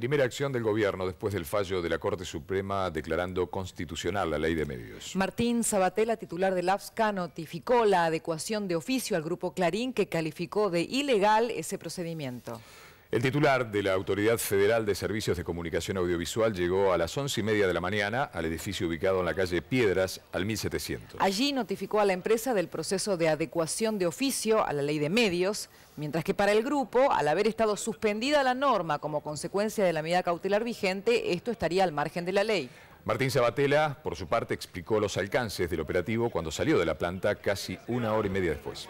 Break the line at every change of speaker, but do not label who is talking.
Primera acción del gobierno después del fallo de la Corte Suprema declarando constitucional la ley de
medios. Martín Sabatella, titular de AFSCA, notificó la adecuación de oficio al grupo Clarín que calificó de ilegal ese procedimiento.
El titular de la Autoridad Federal de Servicios de Comunicación Audiovisual llegó a las once y media de la mañana al edificio ubicado en la calle Piedras, al 1700.
Allí notificó a la empresa del proceso de adecuación de oficio a la ley de medios, mientras que para el grupo, al haber estado suspendida la norma como consecuencia de la medida cautelar vigente, esto estaría al margen de la ley.
Martín Sabatella, por su parte, explicó los alcances del operativo cuando salió de la planta casi una hora y media después.